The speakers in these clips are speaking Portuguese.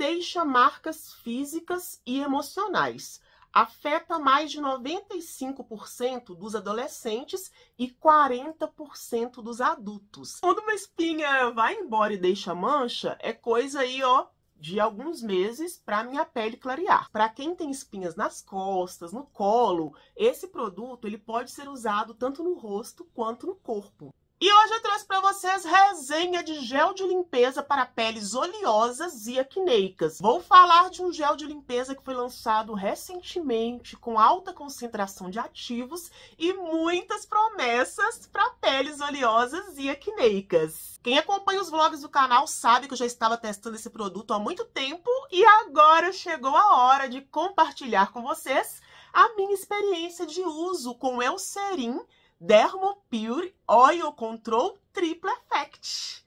deixa marcas físicas e emocionais. Afeta mais de 95% dos adolescentes e 40% dos adultos. Quando uma espinha vai embora e deixa mancha, é coisa aí, ó, de alguns meses para minha pele clarear. Para quem tem espinhas nas costas, no colo, esse produto ele pode ser usado tanto no rosto quanto no corpo. E hoje eu trouxe para vocês resenha de gel de limpeza para peles oleosas e acneicas. Vou falar de um gel de limpeza que foi lançado recentemente com alta concentração de ativos e muitas promessas para peles oleosas e acneicas. Quem acompanha os vlogs do canal sabe que eu já estava testando esse produto há muito tempo e agora chegou a hora de compartilhar com vocês a minha experiência de uso com Eucerin Dermo Pure Oil Control Triple Effect.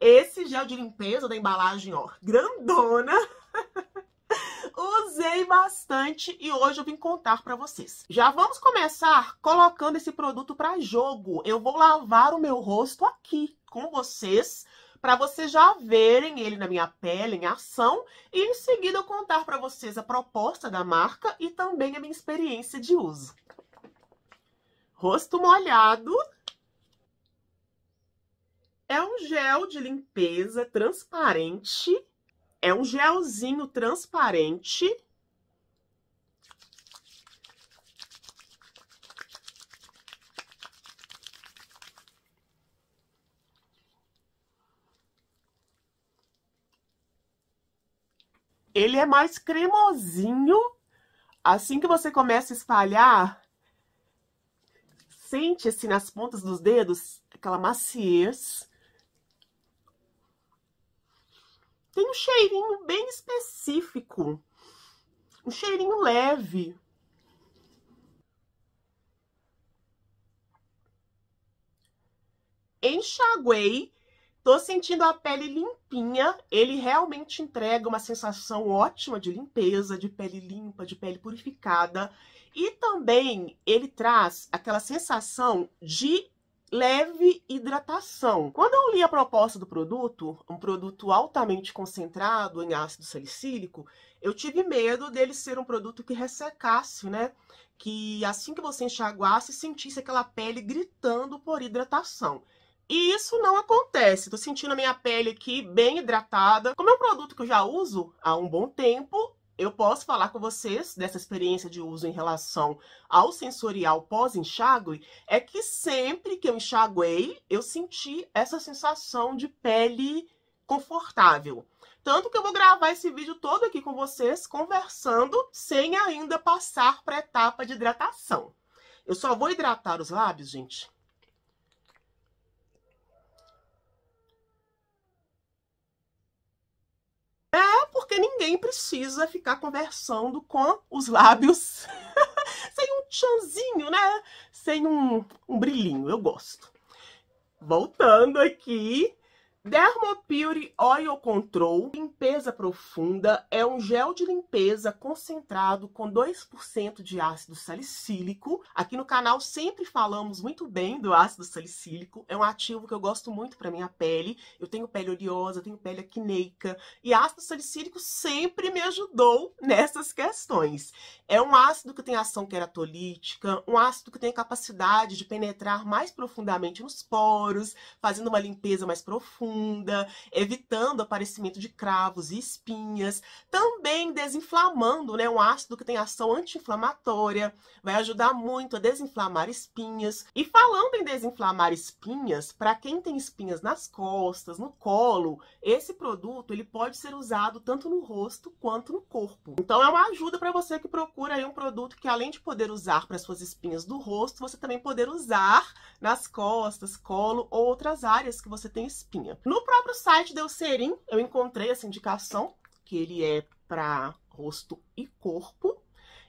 Esse gel de limpeza da embalagem, ó, grandona. Usei bastante e hoje eu vim contar para vocês. Já vamos começar colocando esse produto para jogo. Eu vou lavar o meu rosto aqui com vocês para vocês já verem ele na minha pele em ação e em seguida eu contar para vocês a proposta da marca e também a minha experiência de uso rosto molhado. É um gel de limpeza transparente. É um gelzinho transparente. Ele é mais cremosinho. Assim que você começa a espalhar, sente assim nas pontas dos dedos aquela maciez. Tem um cheirinho bem específico, um cheirinho leve. Enxaguei, tô sentindo a pele limpinha. Ele realmente entrega uma sensação ótima de limpeza, de pele limpa, de pele purificada. E também ele traz aquela sensação de leve hidratação. Quando eu li a proposta do produto, um produto altamente concentrado em ácido salicílico, eu tive medo dele ser um produto que ressecasse, né? Que assim que você enxaguasse, sentisse aquela pele gritando por hidratação. E isso não acontece. Tô sentindo a minha pele aqui bem hidratada. Como é um produto que eu já uso há um bom tempo, eu posso falar com vocês dessa experiência de uso em relação ao sensorial pós-enxágue, é que sempre que eu enxaguei, eu senti essa sensação de pele confortável. Tanto que eu vou gravar esse vídeo todo aqui com vocês, conversando, sem ainda passar para a etapa de hidratação. Eu só vou hidratar os lábios, gente, porque ninguém precisa ficar conversando com os lábios sem um tchanzinho, né? Sem um, um brilhinho, eu gosto. Voltando aqui, Dermopure Oil Control, limpeza profunda, é um gel de limpeza concentrado com 2% de ácido salicílico. Aqui no canal sempre falamos muito bem do ácido salicílico, é um ativo que eu gosto muito para minha pele. Eu tenho pele oleosa, tenho pele acneica e ácido salicílico sempre me ajudou nessas questões. É um ácido que tem ação queratolítica, um ácido que tem capacidade de penetrar mais profundamente nos poros, fazendo uma limpeza mais profunda profunda, evitando o aparecimento de cravos e espinhas, também desinflamando, né, um ácido que tem ação anti-inflamatória, vai ajudar muito a desinflamar espinhas. E falando em desinflamar espinhas, para quem tem espinhas nas costas, no colo, esse produto ele pode ser usado tanto no rosto quanto no corpo. Então é uma ajuda para você que procura aí um produto que além de poder usar para suas espinhas do rosto, você também poder usar nas costas, colo ou outras áreas que você tem espinha. No próprio site do Serim eu encontrei essa indicação, que ele é para rosto e corpo.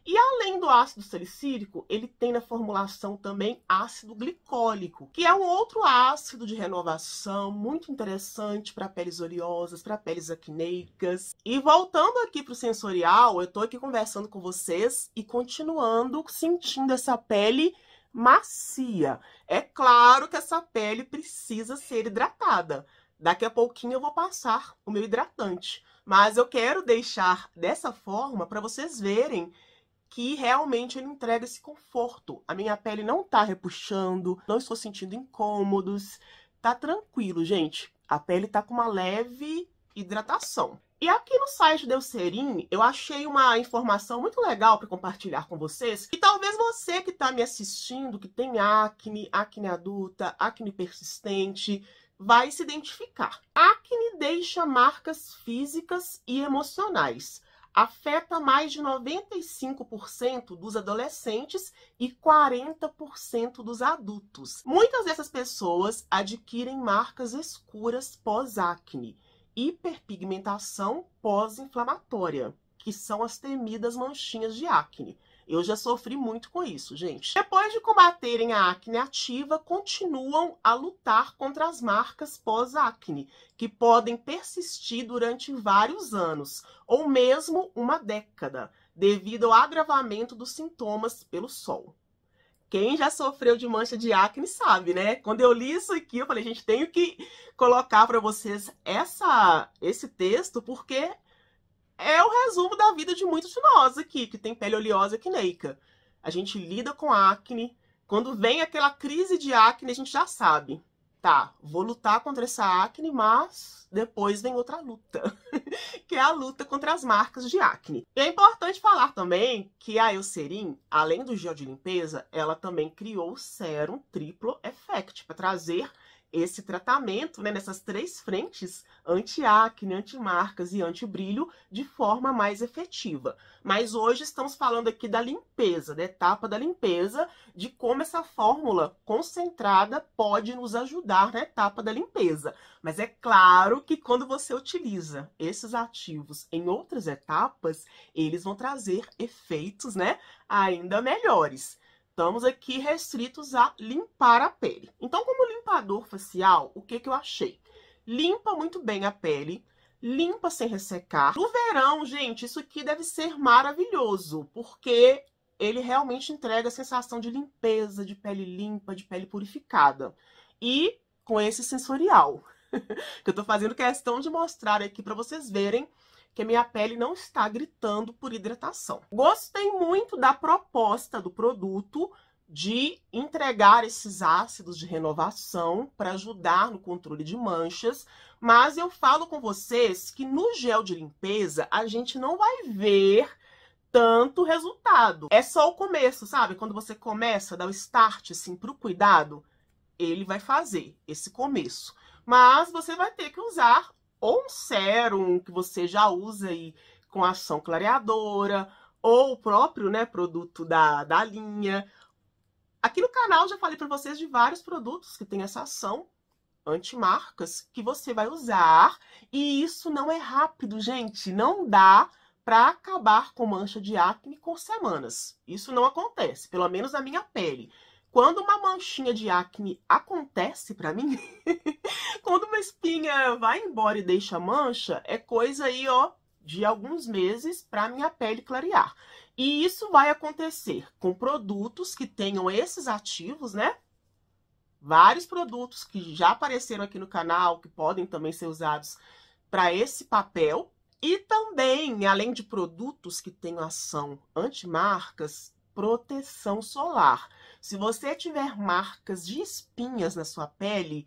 E além do ácido salicílico, ele tem na formulação também ácido glicólico, que é um outro ácido de renovação muito interessante para peles oleosas, para peles acneicas. E voltando aqui para o sensorial, eu estou aqui conversando com vocês e continuando sentindo essa pele macia. É claro que essa pele precisa ser hidratada. Daqui a pouquinho eu vou passar o meu hidratante, mas eu quero deixar dessa forma para vocês verem que realmente ele entrega esse conforto. A minha pele não tá repuxando, não estou sentindo incômodos, tá tranquilo, gente. A pele tá com uma leve hidratação. E aqui no site da Eucerin, eu achei uma informação muito legal para compartilhar com vocês, que talvez você que está me assistindo, que tem acne, acne adulta, acne persistente, vai se identificar. Acne deixa marcas físicas e emocionais. Afeta mais de 95% dos adolescentes e 40% dos adultos. Muitas dessas pessoas adquirem marcas escuras pós-acne, hiperpigmentação pós-inflamatória, que são as temidas manchinhas de acne. Eu já sofri muito com isso, gente. Depois de combaterem a acne ativa, continuam a lutar contra as marcas pós-acne, que podem persistir durante vários anos, ou mesmo uma década, devido ao agravamento dos sintomas pelo sol. Quem já sofreu de mancha de acne sabe, né? Quando eu li isso aqui, eu falei, gente, tenho que colocar para vocês essa, esse texto, porque é o resumo da vida de muitos de nós aqui, que tem pele oleosa e acneica. A gente lida com acne. Quando vem aquela crise de acne, a gente já sabe. Tá, vou lutar contra essa acne, mas depois vem outra luta, que é a luta contra as marcas de acne. E é importante falar também que a Eucerin, além do gel de limpeza, ela também criou o sérum triplo effect para trazer esse tratamento né, nessas três frentes, anti-acne, anti-marcas e anti-brilho, de forma mais efetiva. Mas hoje estamos falando aqui da limpeza, da etapa da limpeza, de como essa fórmula concentrada pode nos ajudar na etapa da limpeza. Mas é claro que quando você utiliza esses ativos em outras etapas, eles vão trazer efeitos né, ainda melhores estamos aqui restritos a limpar a pele. Então, como limpador facial, o que, que eu achei? Limpa muito bem a pele, limpa sem ressecar. No verão, gente, isso aqui deve ser maravilhoso, porque ele realmente entrega a sensação de limpeza, de pele limpa, de pele purificada. E com esse sensorial, que eu tô fazendo questão de mostrar aqui para vocês verem que a minha pele não está gritando por hidratação. Gostei muito da proposta do produto de entregar esses ácidos de renovação para ajudar no controle de manchas, mas eu falo com vocês que no gel de limpeza a gente não vai ver tanto resultado. É só o começo, sabe? Quando você começa, dá o start assim para o cuidado, ele vai fazer esse começo. Mas você vai ter que usar ou um sérum que você já usa aí com ação clareadora, ou o próprio né, produto da, da linha. Aqui no canal já falei para vocês de vários produtos que tem essa ação antimarcas que você vai usar. E isso não é rápido, gente. Não dá para acabar com mancha de acne com semanas. Isso não acontece, pelo menos na minha pele. Quando uma manchinha de acne acontece para mim, vai embora e deixa mancha, é coisa aí, ó, de alguns meses para minha pele clarear. E isso vai acontecer com produtos que tenham esses ativos, né? Vários produtos que já apareceram aqui no canal, que podem também ser usados para esse papel. E também, além de produtos que tenham ação antimarcas, proteção solar. Se você tiver marcas de espinhas na sua pele,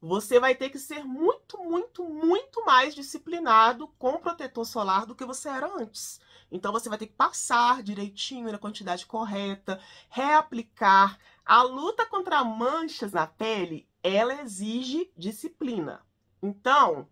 você vai ter que ser muito, muito, muito mais disciplinado com o protetor solar do que você era antes. Então você vai ter que passar direitinho na quantidade correta, reaplicar. A luta contra manchas na pele, ela exige disciplina. Então,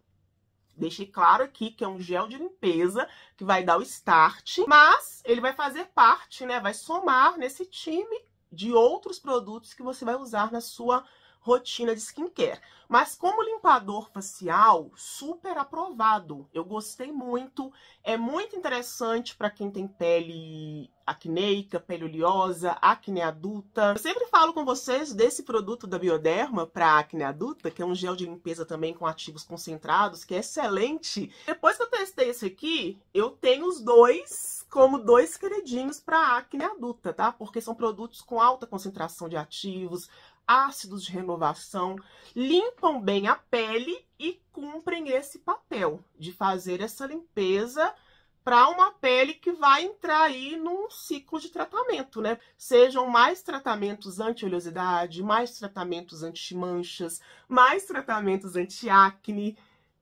deixei claro aqui que é um gel de limpeza que vai dar o start, mas ele vai fazer parte, né? Vai somar nesse time de outros produtos que você vai usar na sua rotina de skincare. Mas como limpador facial, super aprovado. Eu gostei muito. É muito interessante para quem tem pele acneica, pele oleosa, acne adulta. Eu sempre falo com vocês desse produto da Bioderma para acne adulta, que é um gel de limpeza também com ativos concentrados, que é excelente. Depois que eu testei esse aqui, eu tenho os dois como dois queridinhos para acne adulta, tá? Porque são produtos com alta concentração de ativos, ácidos de renovação, limpam bem a pele e cumprem esse papel de fazer essa limpeza para uma pele que vai entrar aí num ciclo de tratamento, né? Sejam mais tratamentos anti-oleosidade, mais tratamentos anti-manchas, mais tratamentos anti-acne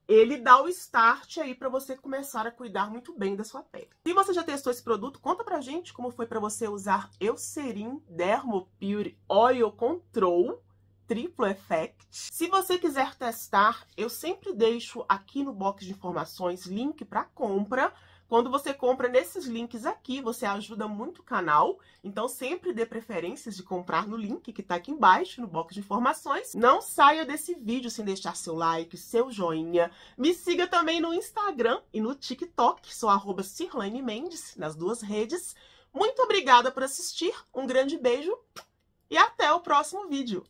ele dá o start aí para você começar a cuidar muito bem da sua pele. Se você já testou esse produto, conta pra gente como foi para você usar Eucerin Dermo Pure Oil Control Triplo Effect. Se você quiser testar, eu sempre deixo aqui no box de informações link para compra quando você compra nesses links aqui, você ajuda muito o canal, então sempre dê preferências de comprar no link que está aqui embaixo, no box de informações. Não saia desse vídeo sem deixar seu like, seu joinha. Me siga também no Instagram e no TikTok, sou arroba Cirlane Mendes, nas duas redes. Muito obrigada por assistir, um grande beijo e até o próximo vídeo!